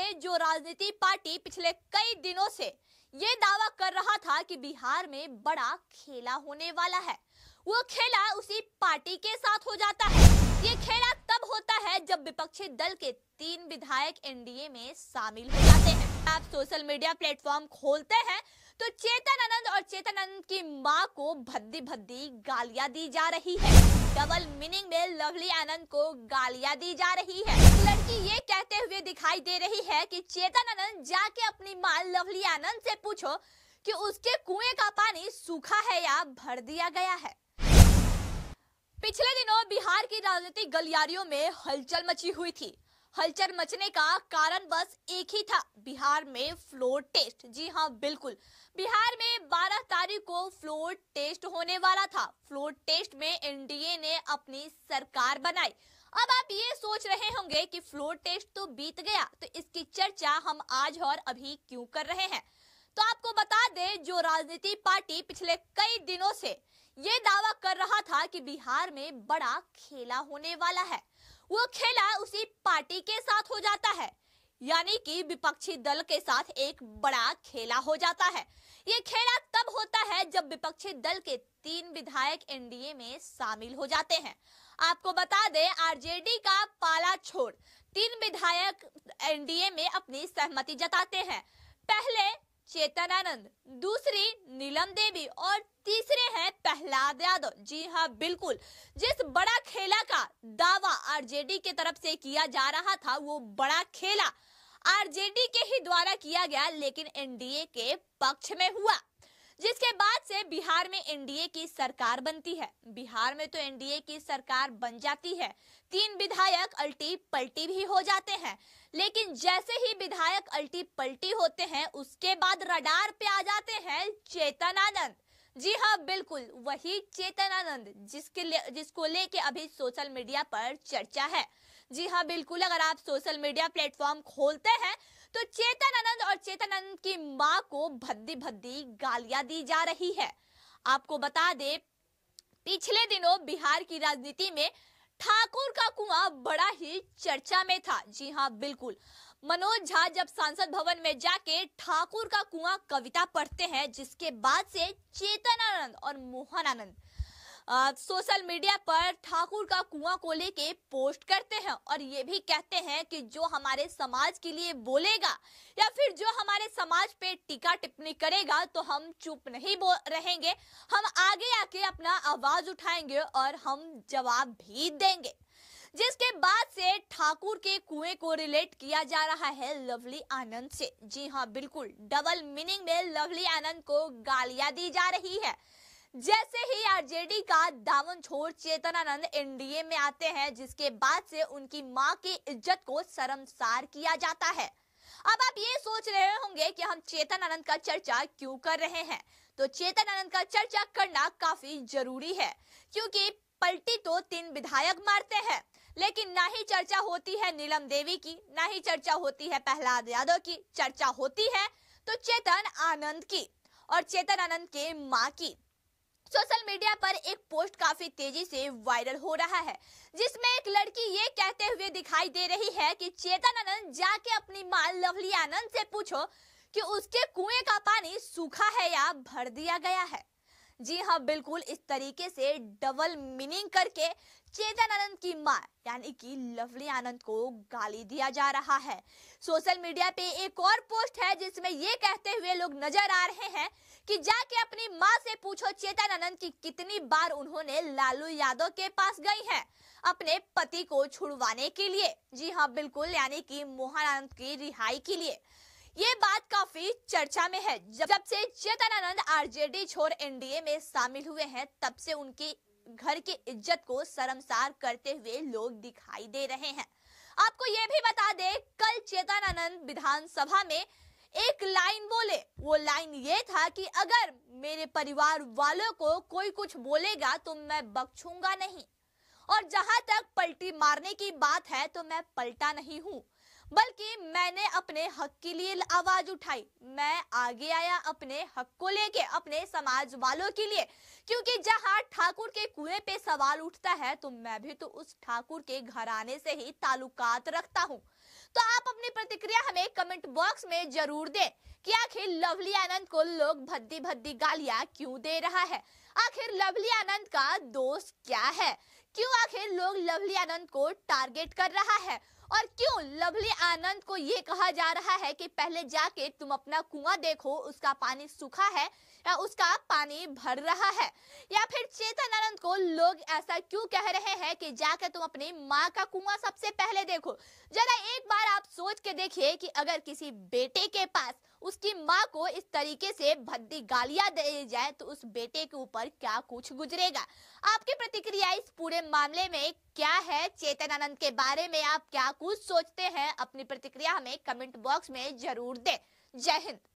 में जो राजनीति पार्टी पिछले कई दिनों से ये दावा कर रहा था कि बिहार में बड़ा खेला होने वाला है वो खेला उसी पार्टी के साथ हो जाता है ये खेला तब होता है जब विपक्षी दल के तीन विधायक एनडीए में शामिल हो जाते हैं आप सोशल मीडिया प्लेटफॉर्म खोलते हैं तो चेतनानंद और चेतनानंद की मां को भद्दी भद्दी गालियां दी जा रही है डबल मीनिंग में लवली आनंद को गालियां दी जा रही है लड़की ये कहते हुए दिखाई दे रही है कि चेतनानंद जाके अपनी मां लवली आनंद से पूछो कि उसके कुएं का पानी सूखा है या भर दिया गया है पिछले दिनों बिहार की राजनीतिक गलियारियों में हलचल मची हुई थी हलचल मचने का कारण बस एक ही था बिहार में फ्लोर टेस्ट जी हाँ बिल्कुल बिहार में 12 तारीख को फ्लोर टेस्ट होने वाला था फ्लोर टेस्ट में एनडीए ने अपनी सरकार बनाई अब आप ये सोच रहे होंगे कि फ्लोर टेस्ट तो बीत गया तो इसकी चर्चा हम आज और अभी क्यों कर रहे हैं तो आपको बता दें जो राजनीति पार्टी पिछले कई दिनों से ये दावा कर रहा था कि बिहार में बड़ा खेला होने वाला है वो खेला उसी पार्टी के साथ हो जाता है यानी कि विपक्षी दल के साथ एक बड़ा खेला हो जाता है ये खेला तब होता है जब विपक्षी दल के तीन विधायक एनडीए में शामिल हो जाते हैं आपको बता दें आरजेडी का पाला छोड़ तीन विधायक एनडीए में अपनी सहमति जताते हैं पहले चेतनानंद दूसरी नीलम देवी और तीसरे हैं प्रहलाद यादव जी हाँ बिल्कुल जिस बड़ा खेला का दावा आरजेडी के तरफ से किया जा रहा था वो बड़ा खेला आरजेडी के ही द्वारा किया गया लेकिन एनडीए के पक्ष में हुआ जिसके बाद से बिहार में एनडीए की सरकार बनती है बिहार में तो एनडीए की सरकार बन जाती है तीन विधायक अल्टी पलटी भी हो जाते हैं लेकिन जैसे ही विधायक अल्टी पलटी होते हैं उसके बाद रडार पे आ जाते हैं चेतन आनंद जी हाँ बिल्कुल वही चेतन आनंद जिसके ले, जिसको लेके अभी सोशल मीडिया पर चर्चा है जी हाँ बिल्कुल अगर आप सोशल मीडिया प्लेटफॉर्म खोलते हैं तो चेतनानंद और चेतनानंद की मां को भद्दी भद्दी गालियां दी जा रही है आपको बता दे पिछले दिनों बिहार की राजनीति में ठाकुर का कुआं बड़ा ही चर्चा में था जी हाँ बिल्कुल मनोज झा जब सांसद भवन में जाके ठाकुर का कुआं कविता पढ़ते हैं जिसके बाद से चेतन आनंद और मोहन आनंद सोशल मीडिया पर ठाकुर का कुआं को लेके पोस्ट करते हैं और ये भी कहते हैं कि जो हमारे समाज के लिए बोलेगा या फिर जो हमारे समाज पे टीका टिप्पणी करेगा तो हम चुप नहीं रहेंगे हम आगे आके अपना आवाज उठाएंगे और हम जवाब भी देंगे जिसके बाद से ठाकुर के कुएं को रिलेट किया जा रहा है लवली आनंद से जी हाँ बिल्कुल डबल मीनिंग में लवली आनंद को गालियां दी जा रही है जैसे ही आरजेडी का दावन छोड़ चेतनानंद एनडीए में आते हैं जिसके बाद से उनकी मां की इज्जत को शर्मसार किया जाता है अब आप ये सोच रहे होंगे कि हम चेतनानंद का चर्चा क्यों कर रहे हैं तो चेतनानंद का चर्चा करना काफी जरूरी है क्योंकि पलटी तो तीन विधायक मारते हैं लेकिन ना ही चर्चा होती है नीलम देवी की ना ही चर्चा होती है प्रहलाद यादव की चर्चा होती है तो चेतन आनंद की और चेतन आनंद के माँ की सोशल मीडिया पर एक पोस्ट काफी तेजी से वायरल हो रहा है जिसमें एक लड़की ये कहते हुए दिखाई दे रही है कि चेतन आनंद जाके अपनी माँ लवली आनंद से पूछो कि उसके कुएं का पानी सूखा है या भर दिया गया है जी हाँ बिल्कुल इस तरीके से डबल मीनिंग करके चेतन आनंद की माँ यानी कि लवली आनंद को गाली दिया जा रहा है सोशल मीडिया पे एक और पोस्ट है जिसमें ये कहते हुए लोग नजर आ रहे हैं कि जाके अपनी माँ से पूछो चेतन आनंद की कितनी बार उन्होंने लालू यादव के पास गई हैं अपने पति को छुड़वाने के लिए जी हाँ बिल्कुल यानी कि मोहन आनंद की रिहाई के लिए ये बात काफी चर्चा में है जब से चेतनानंद आरजेडी छोड़ एनडीए में शामिल हुए हैं तब से उनकी घर की इज्जत को शर्मसार करते हुए लोग दिखाई दे रहे हैं आपको ये भी बता दे कल चेतनानंद विधानसभा में एक लाइन बोले वो लाइन ये था कि अगर मेरे परिवार वालों को कोई कुछ बोलेगा तो मैं बख्शूंगा नहीं और जहां तक पलटी मारने की बात है तो मैं पलटा नहीं हूं बल्कि मैंने अपने हक के लिए आवाज उठाई मैं आगे आया अपने हक को लेके अपने समाज वालों के लिए क्योंकि जहां ठाकुर के कुएं पे सवाल उठता है तो मैं भी तो उस ठाकुर के घर आने से ही ताल्लुकात रखता हूँ तो आप अपनी प्रतिक्रिया हमें कमेंट बॉक्स में जरूर दे कि आखिर लवली आनंद को लोग भद्दी भद्दी गालियां क्यों दे रहा है आखिर लवली आनंद का दोष क्या है क्यों आखिर लोग लवली आनंद को टारगेट कर रहा है और क्यों लवली आनंद को ये कहा जा रहा है कि पहले जाके तुम अपना कुआं देखो उसका पानी सूखा है या उसका पानी भर रहा है या फिर चेतन आनंद को लोग ऐसा क्यों कह रहे हैं कि जाके तुम अपनी माँ का कुआं सबसे पहले देखो जरा एक बार आप सोच के देखिए कि अगर किसी बेटे के पास उसकी माँ को इस तरीके से भद्दी गालियां दी जाए तो उस बेटे के ऊपर क्या कुछ गुजरेगा आपकी प्रतिक्रिया इस पूरे मामले में क्या है चेतन आनंद के बारे में आप क्या कुछ सोचते हैं अपनी प्रतिक्रिया हमें कमेंट बॉक्स में जरूर दें जय हिंद